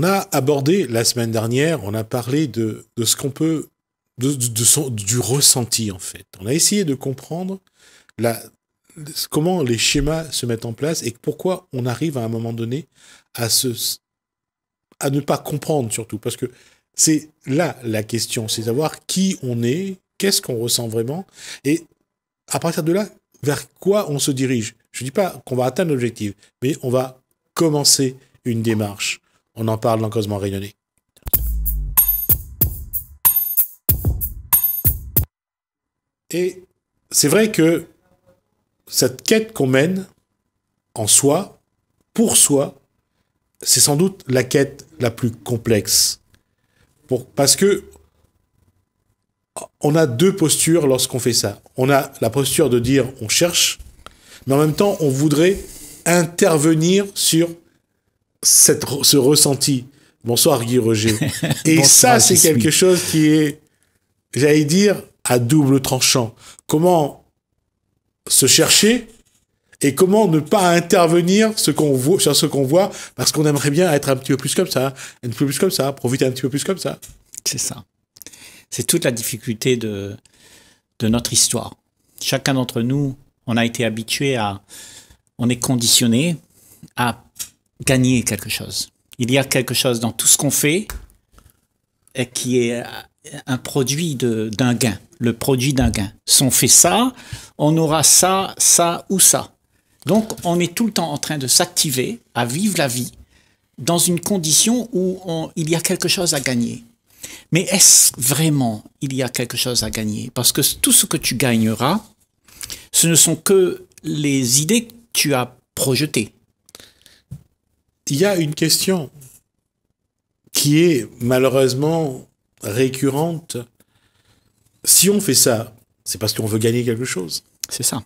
On a abordé la semaine dernière, on a parlé de, ce qu'on peut, du ressenti en fait. On a essayé de comprendre comment les schémas se mettent en place et pourquoi on arrive à un moment donné à, à ne pas comprendre surtout. Parce que c'est là la question, c'est savoir qui on est, qu'est-ce qu'on ressent vraiment et à partir de là, vers quoi on se dirige. Je ne dis pas qu'on va atteindre l'objectif, mais on va commencer une démarche. On en parle dans Causement Rayonné. Et c'est vrai que cette quête qu'on mène en soi, pour soi, c'est sans doute la quête la plus complexe. Pour, parce que on a deux postures lorsqu'on fait ça. On a la posture de dire on cherche, mais en même temps on voudrait intervenir sur ce ressenti. Bonsoir Guy Roger. Et ça, c'est quelque chose qui est, j'allais dire, à double tranchant. Comment se chercher et comment ne pas intervenir ce qu'on voit, sur ce qu'on voit parce qu'on aimerait bien être un petit peu plus comme ça, un plus comme ça, profiter un petit peu plus comme ça. C'est ça. C'est toute la difficulté de, de notre histoire. Chacun d'entre nous, on a été habitué à, on est conditionné à gagner quelque chose. Il y a quelque chose dans tout ce qu'on fait qui est euh, un produit d'un gain, le produit d'un gain. Si on fait ça, on aura ça, ça ou ça. Donc on est tout le temps en train de s'activer à vivre la vie dans une condition où il y a quelque chose à gagner. Mais est-ce vraiment il y a quelque chose à gagner Parce que tout ce que tu gagneras, ce ne sont que les idées que tu as projetées il y a une question qui est malheureusement récurrente. Si on fait ça, c'est parce qu'on veut gagner quelque chose. C'est ça.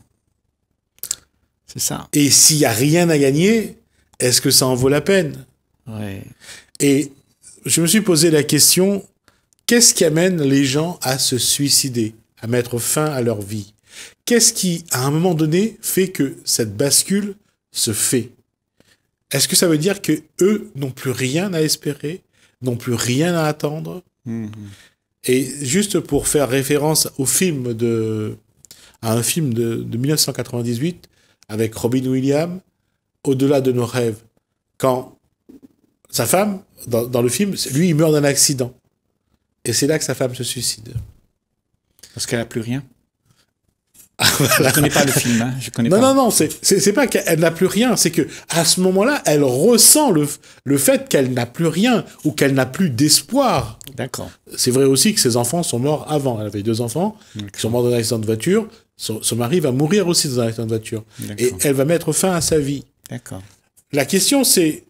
C'est ça. Et s'il n'y a rien à gagner, est-ce que ça en vaut la peine Et je me suis posé la question, qu'est-ce qui amène les gens à se suicider, à mettre fin à leur vie Qu'est-ce qui, à un moment donné, fait que cette bascule se fait est-ce que ça veut dire que eux n'ont plus rien à espérer, n'ont plus rien à attendre mm-hmm. Et juste pour faire référence au film de à un film de, 1998 avec Robin Williams, Au-delà de nos rêves, quand sa femme, dans, dans le film, lui, il meurt d'un accident. Et c'est là que sa femme se suicide. Parce qu'elle n'a plus rien – Je Je connais pas le film. Hein. non, non, non, c'est pas qu'elle n'a plus rien. C'est que à ce moment-là, elle ressent le, fait qu'elle n'a plus rien ou qu'elle n'a plus d'espoir. D'accord. C'est vrai aussi que ses enfants sont morts avant. Elle avait deux enfants qui sont morts dans un accident de voiture. Son, son, mari va mourir aussi dans un accident de voiture. Et elle va mettre fin à sa vie. D'accord. La question, c'est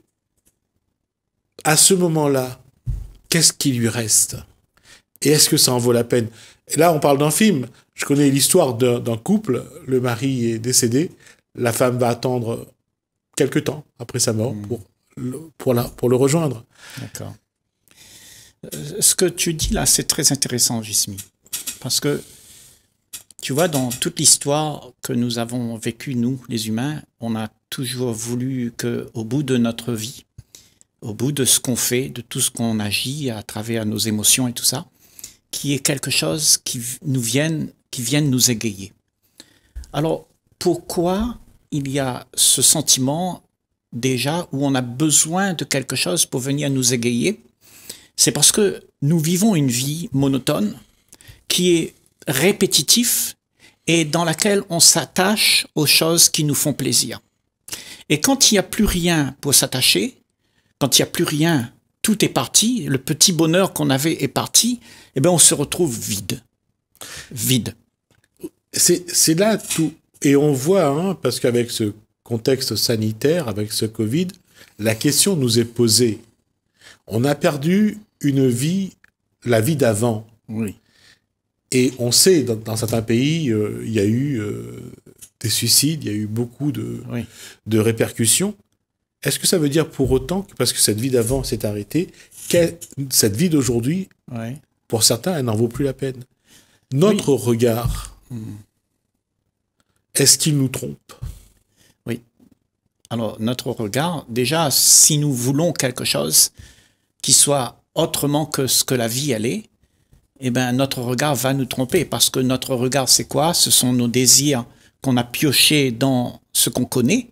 à ce moment-là, qu'est-ce qui lui reste Et est-ce que ça en vaut la peine et là, on parle d'un film. Je connais l'histoire d'un couple. Le mari est décédé. La femme va attendre quelques temps après sa mort hmm. pour, pour, la, pour le rejoindre. D'accord. Euh, ce que tu dis là, c'est très intéressant, Jismi. Parce que, tu vois, dans toute l'histoire que nous avons vécue, nous, les humains, on a toujours voulu qu'au bout de notre vie, au bout de ce qu'on fait, de tout ce qu'on agit à travers nos émotions et tout ça, qui est quelque chose qui nous vienne, qui vienne nous égayer. Alors, pourquoi il y a ce sentiment déjà où on a besoin de quelque chose pour venir nous égayer C'est parce que nous vivons une vie monotone qui est répétitive et dans laquelle on s'attache aux choses qui nous font plaisir. Et quand il n'y a plus rien pour s'attacher, quand il n'y a plus rien tout est parti, le petit bonheur qu'on avait est parti, eh bien on se retrouve vide. Vide. C'est là tout. Et on voit, hein, parce qu'avec ce contexte sanitaire, avec ce Covid, la question nous est posée. On a perdu une vie, la vie d'avant. Oui. Et on sait, dans, certains pays, euh, il y a eu euh, des suicides, il y a eu beaucoup de, de répercussions. Est-ce que ça veut dire pour autant, que, parce que cette vie d'avant s'est arrêtée, que cette vie d'aujourd'hui, pour certains, elle n'en vaut plus la peine Notre regard, hmm. est-ce qu'il nous trompe Oui. Alors, notre regard, déjà, si nous voulons quelque chose qui soit autrement que ce que la vie, elle est, eh bien, notre regard va nous tromper parce que notre regard, c'est quoi Ce sont nos désirs qu'on a piochés dans ce qu'on connaît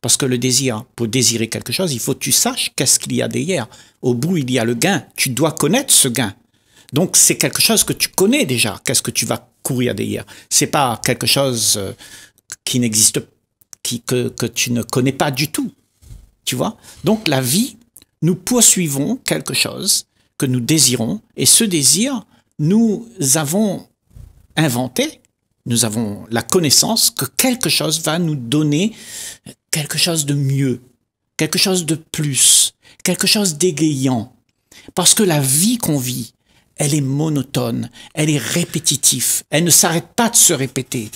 parce que le désir, pour désirer quelque chose, il faut que tu saches qu'est-ce qu'il y a derrière. Au bout, il y a le gain. Tu dois connaître ce gain. Donc, c'est quelque chose que tu connais déjà. Qu'est-ce que tu vas courir derrière C'est pas quelque chose euh, qui n'existe, qui, que, que tu ne connais pas du tout. Tu vois Donc, la vie, nous poursuivons quelque chose que nous désirons. Et ce désir, nous avons inventé nous avons la connaissance que quelque chose va nous donner quelque chose de mieux, quelque chose de plus, quelque chose d'égayant. Parce que la vie qu'on vit, elle est monotone, elle est répétitive, elle ne s'arrête pas de se répéter.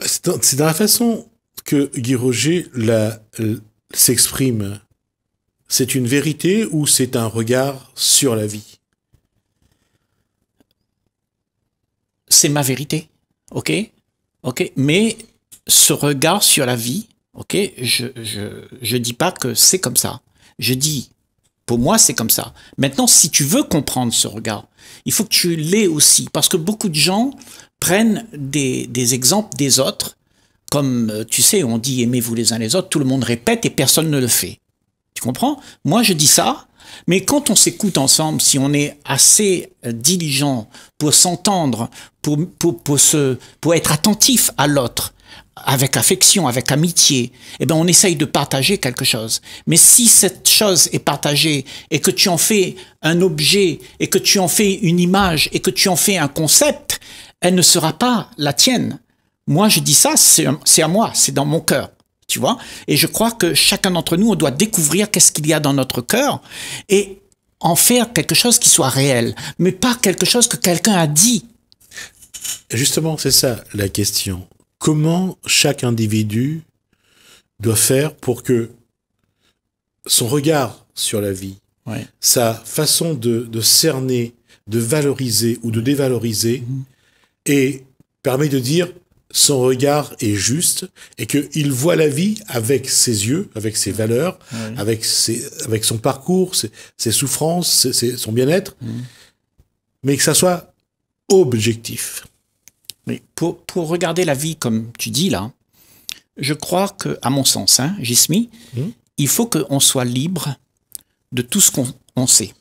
C'est dans, la façon que Guy Roger euh, s'exprime. C'est une vérité ou c'est un regard sur la vie C'est ma vérité. OK OK Mais ce regard sur la vie, OK Je je, je dis pas que c'est comme ça. Je dis, pour moi, c'est comme ça. Maintenant, si tu veux comprendre ce regard, il faut que tu l'aies aussi. Parce que beaucoup de gens prennent des, des exemples des autres. Comme, euh, tu sais, on dit aimez-vous les uns les autres, tout le monde répète et personne ne le fait. Tu comprends Moi, je dis ça, mais quand on s'écoute ensemble, si on est assez euh, diligent pour s'entendre, pour, pour, pour, se, pour être attentif à l'autre, avec affection, avec amitié, eh ben on essaye de partager quelque chose. Mais si cette chose est partagée et que tu en fais un objet et que tu en fais une image et que tu en fais un concept, elle ne sera pas la tienne. Moi, je dis ça, c'est à moi, c'est dans mon cœur tu vois. Et je crois que chacun d'entre nous, on doit découvrir qu'est-ce qu'il y a dans notre cœur et en faire quelque chose qui soit réel, mais pas quelque chose que quelqu'un a dit. Justement, c'est ça la question. Comment chaque individu doit faire pour que son regard sur la vie, sa façon de, cerner, de valoriser ou de dévaloriser, mhm. et permet de dire son regard est juste et qu'il voit la vie avec ses yeux, avec ses valeurs, avec, ses, avec son parcours, ses, souffrances, son bien-être, mais que ça soit objectif. mais Pour, regarder la vie comme tu dis là, je crois que, à mon sens, hein, hmm. il faut qu'on soit libre de tout ce qu'on sait.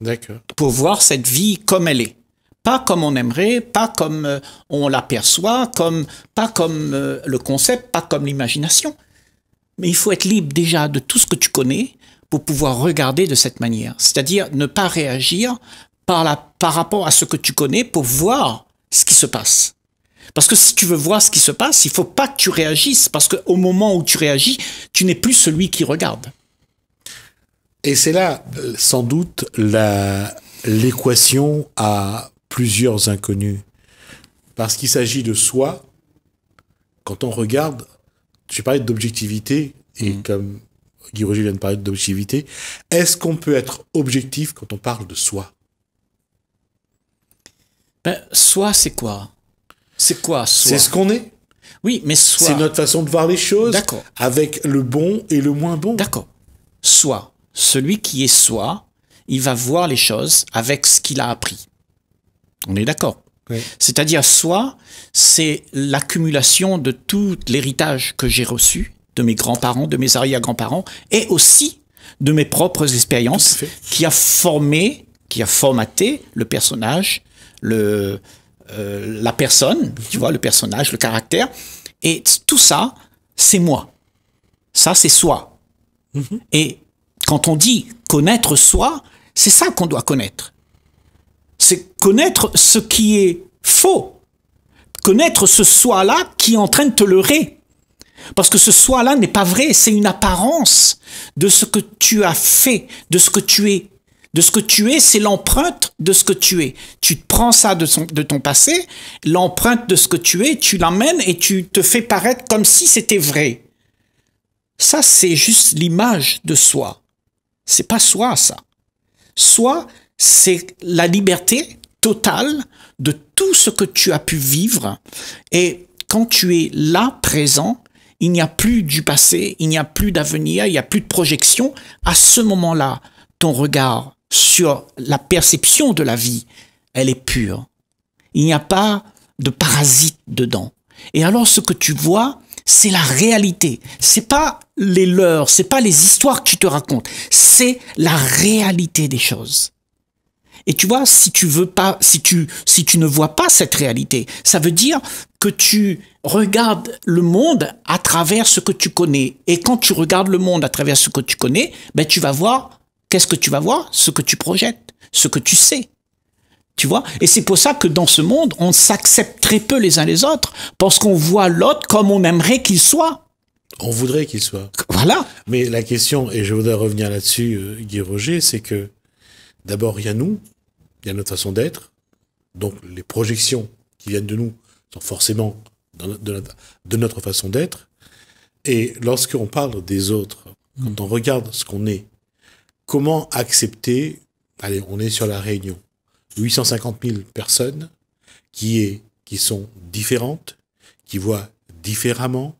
D'accord. Pour voir cette vie comme elle est pas comme on aimerait, pas comme euh, on l'aperçoit, comme, pas comme euh, le concept, pas comme l'imagination. Mais il faut être libre déjà de tout ce que tu connais pour pouvoir regarder de cette manière. C'est-à-dire ne pas réagir par, la, par rapport à ce que tu connais pour voir ce qui se passe. Parce que si tu veux voir ce qui se passe, il faut pas que tu réagisses, parce qu'au moment où tu réagis, tu n'es plus celui qui regarde. Et c'est là, euh, sans doute, l'équation à plusieurs inconnus. Parce qu'il s'agit de soi, quand on regarde, je parlais d'objectivité, et mm. comme Guy Roger vient de parler d'objectivité, est-ce qu'on peut être objectif quand on parle de soi ben, Soi, c'est quoi C'est quoi soi C'est ce qu'on est. Oui, mais soi. C'est notre façon de voir les choses. Avec le bon et le moins bon. D'accord. Soi. Celui qui est soi, il va voir les choses avec ce qu'il a appris. On est d'accord. C'est-à-dire, soi, c'est l'accumulation de tout l'héritage que j'ai reçu de mes grands-parents, de mes arrière-grands-parents, et aussi de mes propres expériences qui a formé, qui a formaté le personnage, le, euh, la personne, tu vois, le personnage, le caractère. Et tout ça, c'est moi. Ça, c'est soi. Mhm. Et quand on dit connaître soi, c'est ça qu'on doit connaître c'est connaître ce qui est faux, connaître ce soi-là qui est en train de te leurrer. Parce que ce soi-là n'est pas vrai, c'est une apparence de ce que tu as fait, de ce que tu es. De ce que tu es, c'est l'empreinte de ce que tu es. Tu prends ça de, de ton passé, l'empreinte de ce que tu es, tu l'amènes et tu te fais paraître comme si c'était vrai. Ça, c'est juste l'image de soi. C'est pas soi, ça. Soi, c'est la liberté totale de tout ce que tu as pu vivre. Et quand tu es là, présent, il n'y a plus du passé, il n'y a plus d'avenir, il n'y a plus de projection. À ce moment-là, ton regard sur la perception de la vie, elle est pure. Il n'y a pas de parasite dedans. Et alors ce que tu vois, c'est la réalité. C'est pas les leurs, c'est pas les histoires que tu te racontes, c'est la réalité des choses. Et tu vois, si tu veux pas, si tu, si tu ne vois pas cette réalité, ça veut dire que tu regardes le monde à travers ce que tu connais. Et quand tu regardes le monde à travers ce que tu connais, ben, tu vas voir, qu'est-ce que tu vas voir? Ce que tu projettes, ce que tu sais. Tu vois Et c'est pour ça que dans ce monde, on s'accepte très peu les uns les autres, parce qu'on voit l'autre comme on aimerait qu'il soit. On voudrait qu'il soit. Voilà. Mais la question, et je voudrais revenir là-dessus, euh, Guy Roger, c'est que d'abord, il y a nous, il y a notre façon d'être. Donc les projections qui viennent de nous sont forcément de, notre, façon d'être. Et lorsqu'on parle des autres, quand on regarde ce qu'on est, comment accepter, allez, on est sur la Réunion, 850 000 personnes qui, est, qui sont différentes, qui voient différemment,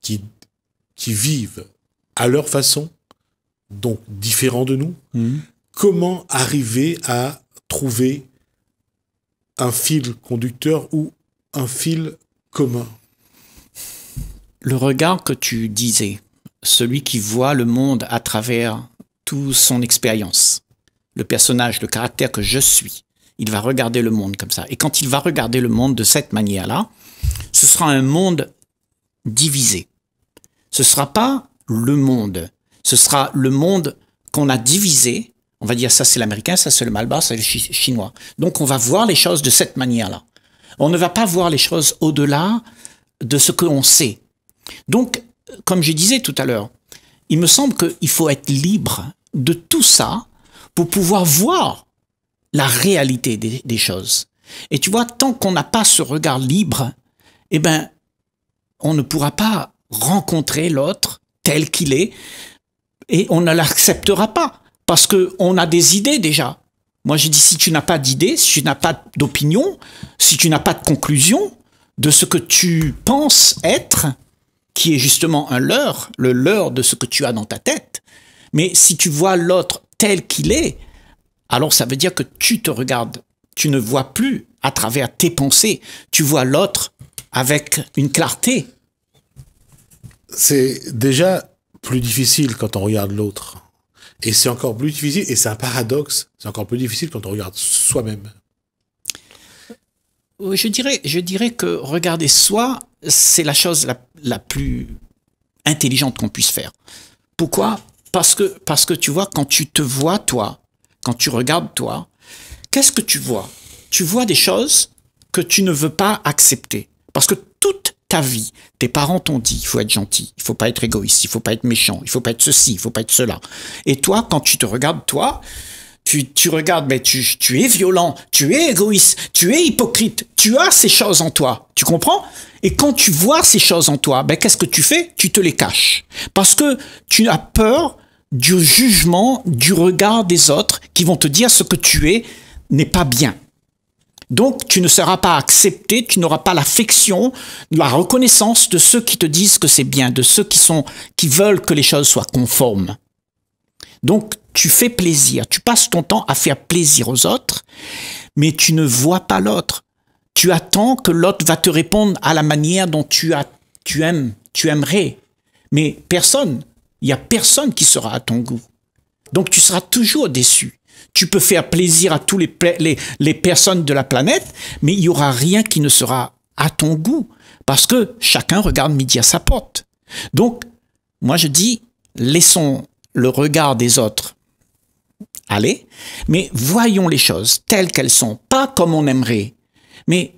qui, qui vivent à leur façon, donc différents de nous. Mmh. Comment arriver à trouver un fil conducteur ou un fil commun. Le regard que tu disais, celui qui voit le monde à travers toute son expérience, le personnage, le caractère que je suis, il va regarder le monde comme ça. Et quand il va regarder le monde de cette manière-là, ce sera un monde divisé. Ce ne sera pas le monde, ce sera le monde qu'on a divisé on va dire ça c'est l'américain, ça c'est le malbas, c'est le chinois. Donc on va voir les choses de cette manière-là. On ne va pas voir les choses au-delà de ce que l'on sait. Donc, comme je disais tout à l'heure, il me semble qu'il faut être libre de tout ça pour pouvoir voir la réalité des, choses. Et tu vois, tant qu'on n'a pas ce regard libre, eh ben, on ne pourra pas rencontrer l'autre tel qu'il est et on ne l'acceptera pas. Parce que on a des idées déjà. Moi, j'ai dit, si tu n'as pas d'idées, si tu n'as pas d'opinion, si tu n'as pas de conclusion de ce que tu penses être, qui est justement un leurre, le leurre de ce que tu as dans ta tête, mais si tu vois l'autre tel qu'il est, alors ça veut dire que tu te regardes. Tu ne vois plus à travers tes pensées. Tu vois l'autre avec une clarté. C'est déjà plus difficile quand on regarde l'autre. Et c'est encore plus difficile, et c'est un paradoxe, c'est encore plus difficile quand on regarde soi-même. Euh, je dirais, je dirais que regarder soi, c'est la chose la, plus intelligente qu'on puisse faire. Pourquoi parce que, parce que tu vois, quand tu te vois toi, quand tu regardes toi, qu'est-ce que tu vois Tu vois des choses que tu ne veux pas accepter. Parce que ta vie. Tes parents t'ont dit, il faut être gentil, il faut pas être égoïste, il faut pas être méchant, il faut pas être ceci, il faut pas être cela. Et toi, quand tu te regardes, toi, tu, tu regardes, mais tu, tu es violent, tu es égoïste, tu es hypocrite, tu as ces choses en toi. Tu comprends Et quand tu vois ces choses en toi, ben, qu'est-ce que tu fais Tu te les caches. Parce que tu as peur du jugement, du regard des autres qui vont te dire ce que tu es n'est pas bien. Donc tu ne seras pas accepté, tu n'auras pas l'affection, la reconnaissance de ceux qui te disent que c'est bien, de ceux qui sont qui veulent que les choses soient conformes. Donc tu fais plaisir, tu passes ton temps à faire plaisir aux autres, mais tu ne vois pas l'autre. Tu attends que l'autre va te répondre à la manière dont tu as tu aimes, tu aimerais. Mais personne, il y a personne qui sera à ton goût. Donc tu seras toujours déçu. Tu peux faire plaisir à tous les, personnes de la planète, mais il y aura rien qui ne sera à ton goût, parce que chacun regarde midi à sa porte. Donc, moi je dis, laissons le regard des autres aller, mais voyons les choses telles qu'elles sont, pas comme on aimerait, mais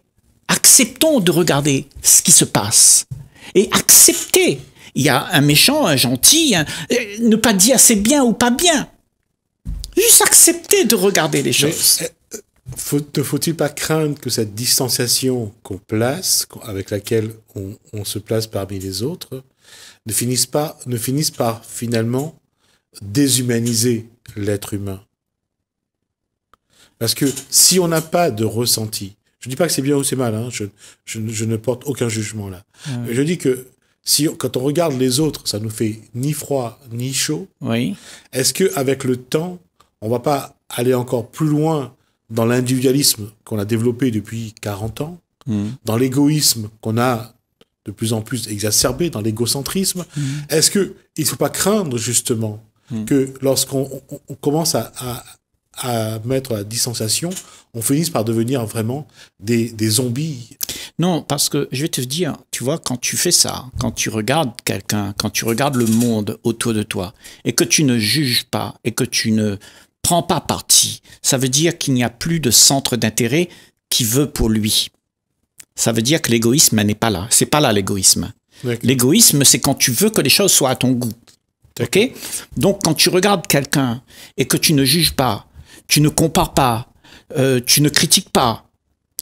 acceptons de regarder ce qui se passe et accepter. Il y a un méchant, un gentil, euh, ne pas dire c'est bien ou pas bien. Juste accepter de regarder les choses. Ne euh, faut, il pas craindre que cette distanciation qu'on place, avec laquelle on, se place parmi les autres, ne finisse, pas, ne finisse pas finalement déshumaniser l'être humain Parce que si on n'a pas de ressenti, je ne dis pas que c'est bien ou c'est mal, hein, je, ne porte aucun jugement là. mais Je dis que si quand on regarde les autres, ça nous fait ni froid ni chaud. Oui. Est-ce que avec le temps, on ne va pas aller encore plus loin dans l'individualisme qu'on a développé depuis 40 ans, mmh. dans l'égoïsme qu'on a de plus en plus exacerbé, dans l'égocentrisme. Mmh. Est-ce qu'il ne faut pas craindre justement mmh. que lorsqu'on commence à, mettre la distanciation, on finisse par devenir vraiment des, des zombies non, parce que je vais te dire, tu vois, quand tu fais ça, quand tu regardes quelqu'un, quand tu regardes le monde autour de toi, et que tu ne juges pas, et que tu ne prend pas parti. Ça veut dire qu'il n'y a plus de centre d'intérêt qui veut pour lui. Ça veut dire que l'égoïsme n'est pas là. C'est pas là l'égoïsme. L'égoïsme, c'est quand tu veux que les choses soient à ton goût. Ok? Donc, quand tu regardes quelqu'un et que tu ne juges pas, tu ne compares pas, euh, tu ne critiques pas,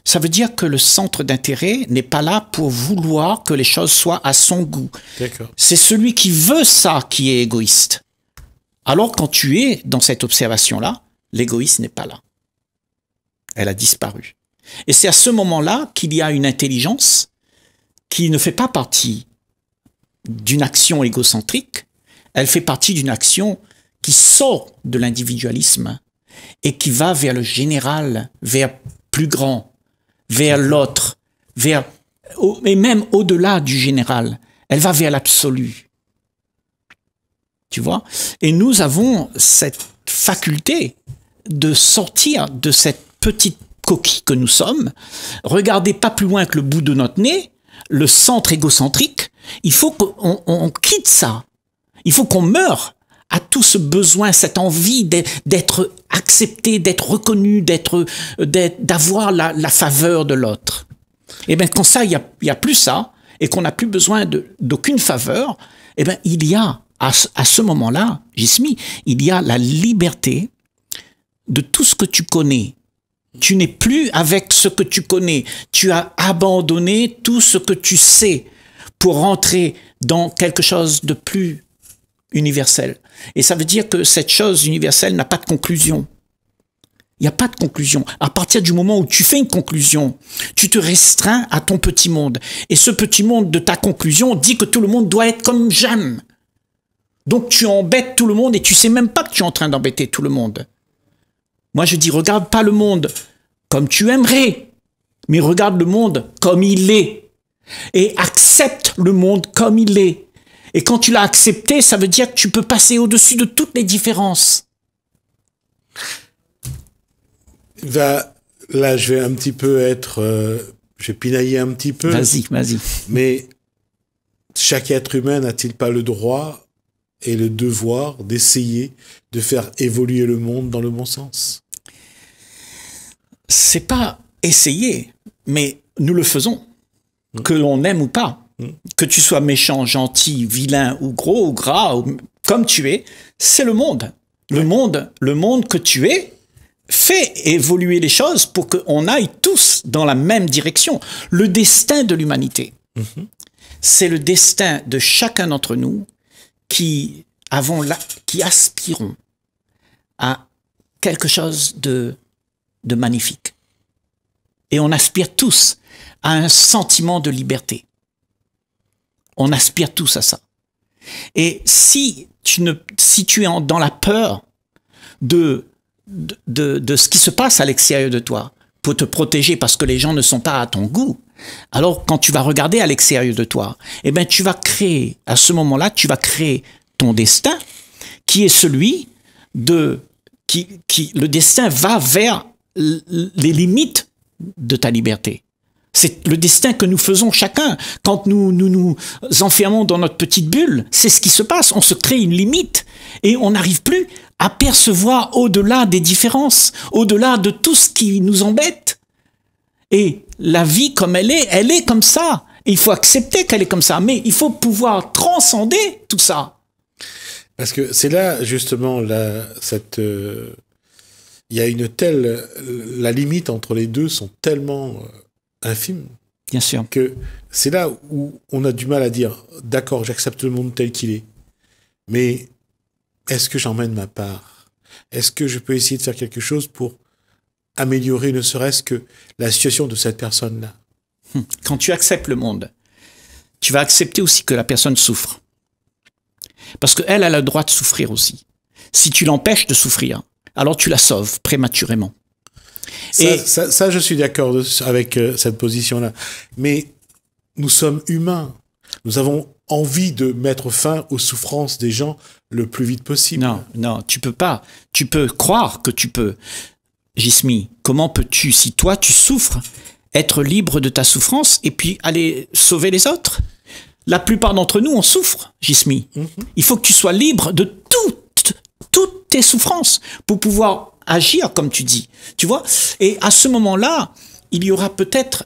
ça veut dire que le centre d'intérêt n'est pas là pour vouloir que les choses soient à son goût. C'est celui qui veut ça qui est égoïste. Alors quand tu es dans cette observation-là, l'égoïsme n'est pas là. Elle a disparu. Et c'est à ce moment-là qu'il y a une intelligence qui ne fait pas partie d'une action égocentrique, elle fait partie d'une action qui sort de l'individualisme et qui va vers le général, vers plus grand, vers l'autre, vers et même au-delà du général. Elle va vers l'absolu. Tu vois Et nous avons cette faculté de sortir de cette petite coquille que nous sommes, regarder pas plus loin que le bout de notre nez, le centre égocentrique. Il faut qu'on quitte ça. Il faut qu'on meure à tout ce besoin, cette envie d'être accepté, d'être reconnu, d'être, d'avoir la, faveur de l'autre. Et eh bien quand ça, il n'y a, a, plus ça, et qu'on n'a plus besoin d'aucune faveur, et eh bien il y a à, ce moment-là, Jismi, il y a la liberté de tout ce que tu connais. Tu n'es plus avec ce que tu connais. Tu as abandonné tout ce que tu sais pour rentrer dans quelque chose de plus universel. Et ça veut dire que cette chose universelle n'a pas de conclusion. Il n'y a pas de conclusion. À partir du moment où tu fais une conclusion, tu te restreins à ton petit monde. Et ce petit monde de ta conclusion dit que tout le monde doit être comme j'aime. Donc tu embêtes tout le monde et tu sais même pas que tu es en train d'embêter tout le monde. Moi je dis regarde pas le monde comme tu aimerais, mais regarde le monde comme il est et accepte le monde comme il est. Et quand tu l'as accepté, ça veut dire que tu peux passer au-dessus de toutes les différences. Là, je vais un petit peu être. Euh, je vais pinailler un petit peu. Vas-y, vas-y. Mais chaque être humain n'a-t-il pas le droit et le devoir d'essayer de faire évoluer le monde dans le bon sens. C'est pas essayer, mais nous le faisons, mm. que l'on aime ou pas, mm. que tu sois méchant, gentil, vilain ou gros ou gras, ou comme tu es, c'est le monde. Le monde, le monde que tu es, fait évoluer les choses pour qu'on aille tous dans la même direction. Le destin de l'humanité, mm-hmm. c'est le destin de chacun d'entre nous qui, avons qui aspirons à quelque chose de, de magnifique. Et on aspire tous à un sentiment de liberté. On aspire tous à ça. Et si tu, ne, si tu es dans la peur de, de, de ce qui se passe à l'extérieur de toi, pour te protéger parce que les gens ne sont pas à ton goût, alors quand tu vas regarder à l'extérieur de toi, eh ben tu vas créer à ce moment-là, tu vas créer ton destin qui est celui de qui, qui le destin va vers les limites de ta liberté. C'est le destin que nous faisons chacun. Quand nous, nous enfermons dans notre petite bulle, c'est ce qui se passe. On se crée une limite et on n'arrive plus à percevoir au-delà des différences, au-delà de tout ce qui nous embête. Et la vie comme elle est, elle est comme ça. il faut accepter qu'elle est comme ça. Mais il faut pouvoir transcender tout ça. Parce que c'est là, justement, là, cette. Euh, il y a une telle la limite entre les deux sont tellement euh, infimes bien sûr que c'est là où on a du mal à dire d'accord j'accepte le monde tel qu'il est mais est-ce que j'emmène ma part est-ce que je peux essayer de faire quelque chose pour améliorer ne serait-ce que la situation de cette personne-là. Hmm. Quand tu acceptes le monde, tu vas accepter aussi que la personne souffre. Parce qu'elle a le droit de souffrir aussi. Si tu l'empêches de souffrir, alors tu la sauves prématurément. Ça, Et ça, je suis d'accord avec euh, cette position-là. Mais nous sommes humains. Nous avons envie de mettre fin aux souffrances des gens le plus vite possible. Non, non, tu peux pas. Tu peux croire que tu peux. Jismi, comment peux-tu, si toi tu souffres, être libre de ta souffrance et puis aller sauver les autres La plupart d'entre nous, on souffre, Jismi. Mhm. Il faut que tu sois libre de toutes, toutes tes souffrances pour pouvoir agir comme tu dis. Tu vois Et à ce moment-là, il y aura peut-être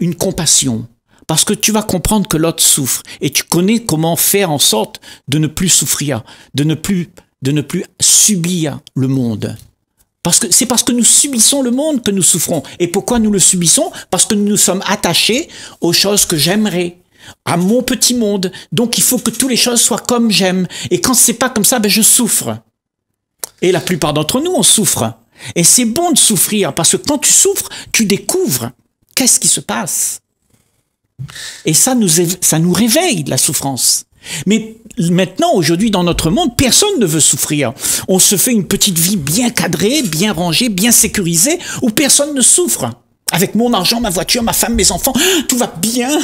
une compassion. Parce que tu vas comprendre que l'autre souffre et tu connais comment faire en sorte de ne plus souffrir, de ne plus, de ne plus subir le monde. Parce que c'est parce que nous subissons le monde que nous souffrons. Et pourquoi nous le subissons Parce que nous nous sommes attachés aux choses que j'aimerais à mon petit monde. Donc il faut que toutes les choses soient comme j'aime. Et quand c'est pas comme ça, ben, je souffre. Et la plupart d'entre nous, on souffre. Et c'est bon de souffrir parce que quand tu souffres, tu découvres qu'est-ce qui se passe. Et ça nous, ça nous réveille de la souffrance. Mais maintenant, aujourd'hui, dans notre monde, personne ne veut souffrir. On se fait une petite vie bien cadrée, bien rangée, bien sécurisée, où personne ne souffre. Avec mon argent, ma voiture, ma femme, mes enfants, ah, tout va bien.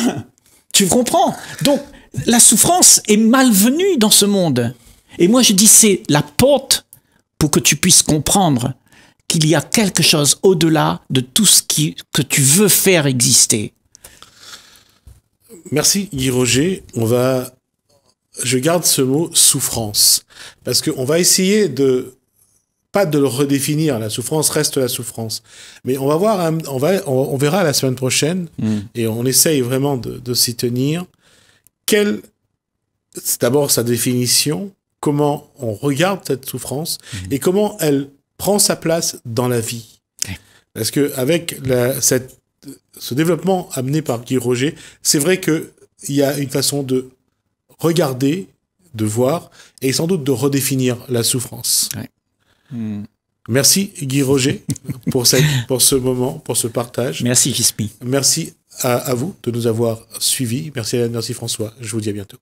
Tu comprends Donc, la souffrance est malvenue dans ce monde. Et moi, je dis, c'est la porte pour que tu puisses comprendre qu'il y a quelque chose au-delà de tout ce qui, que tu veux faire exister. Merci, Guy Roger. On va je garde ce mot souffrance. Parce qu'on va essayer de pas de le redéfinir. La souffrance reste la souffrance. Mais on va voir, on, va, on, verra la semaine prochaine, mm. et on essaye vraiment de, s'y tenir. Quelle, c'est d'abord sa définition, comment on regarde cette souffrance, mm. et comment elle prend sa place dans la vie. Parce que avec cette, ce développement amené par Guy Roger, c'est vrai que il y a une façon de regarder, de voir et sans doute de redéfinir la souffrance. Hmm. Merci Guy Roger pour, ce moment, pour ce partage. Merci Kismi. Merci à, vous de nous avoir suivis. Merci Alain, merci François. Je vous dis à bientôt.